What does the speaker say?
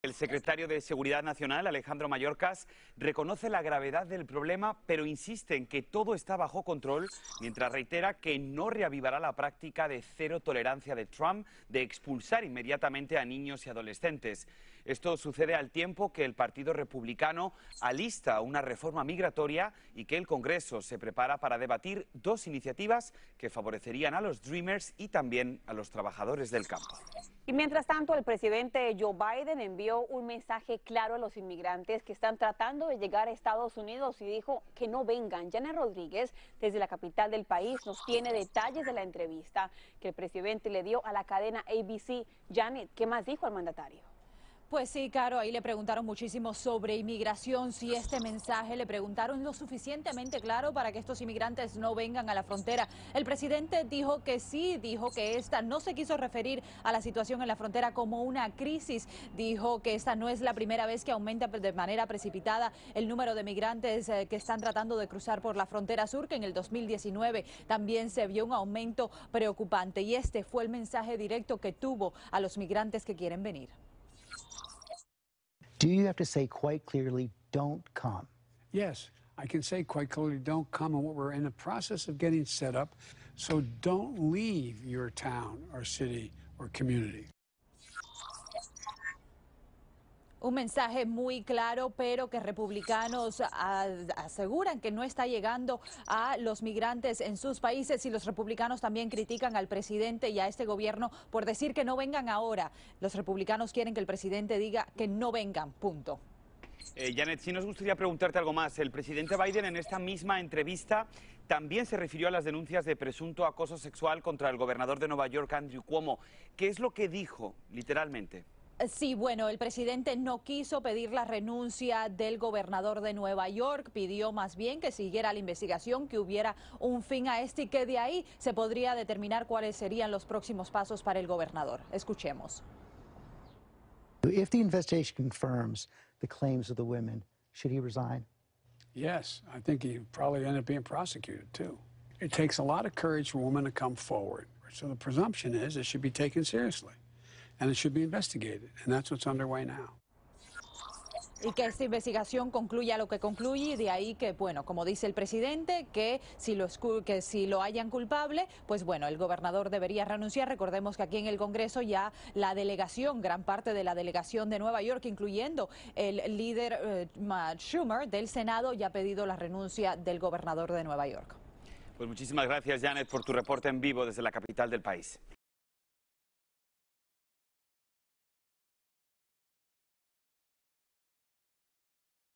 El secretario de Seguridad Nacional, Alejandro Mayorkas, reconoce la gravedad del problema, pero insiste en que todo está bajo control, mientras reitera que no reavivará la práctica de cero tolerancia de Trump de expulsar inmediatamente a niños y adolescentes. Esto sucede al tiempo que el Partido Republicano alista una reforma migratoria y que el Congreso se prepara para debatir dos iniciativas que favorecerían a los Dreamers y también a los trabajadores del campo. Y mientras tanto, el presidente Joe Biden envió un mensaje claro a los inmigrantes que están tratando de llegar a Estados Unidos y dijo que no vengan. Janet Rodríguez, desde la capital del país, nos tiene detalles de la entrevista que el presidente le dio a la cadena ABC. Janet, ¿qué más dijo al mandatario? Pues sí, Caro, ahí le preguntaron muchísimo sobre inmigración, si este mensaje le preguntaron lo suficientemente claro para que estos inmigrantes no vengan a la frontera. El presidente dijo que sí, dijo que esta no se quiso referir a la situación en la frontera como una crisis, dijo que esta no es la primera vez que aumenta de manera precipitada el número de migrantes eh, que están tratando de cruzar por la frontera sur, que en el 2019 también se vio un aumento preocupante y este fue el mensaje directo que tuvo a los migrantes que quieren venir. Do you have to say quite clearly, don't come? Yes, I can say quite clearly, don't come. And what we're in the process of getting set up, so don't leave your town or city or community. Un mensaje muy claro, pero que republicanos aseguran que no está llegando a los migrantes en sus países y los republicanos también critican al presidente y a este gobierno por decir que no vengan ahora. Los republicanos quieren que el presidente diga que no vengan, punto. Eh, Janet, si nos gustaría preguntarte algo más. El presidente Biden en esta misma entrevista también se refirió a las denuncias de presunto acoso sexual contra el gobernador de Nueva York, Andrew Cuomo. ¿Qué es lo que dijo, literalmente? Sí, bueno, el presidente no quiso pedir la renuncia del gobernador de Nueva York, pidió más bien que siguiera la investigación, que hubiera un fin a este y que de ahí se podría determinar cuáles serían los próximos pasos para el gobernador. Escuchemos. If the investigation confirms the claims of the women, should he resign? Yes, I think he probably end up being prosecuted too. It takes a lot of courage for women to come forward. So the presumption is it should be taken seriously. Y que esta investigación concluya lo que concluye y de ahí que, bueno, como dice el presidente, que si lo, que si lo hayan culpable, pues bueno, el gobernador debería renunciar. Recordemos que aquí en el Congreso ya la delegación, gran parte de la delegación de Nueva York, incluyendo el líder eh, Schumer del Senado, ya ha pedido la renuncia del gobernador de Nueva York. Pues muchísimas gracias, Janet, por tu reporte en vivo desde la capital del país.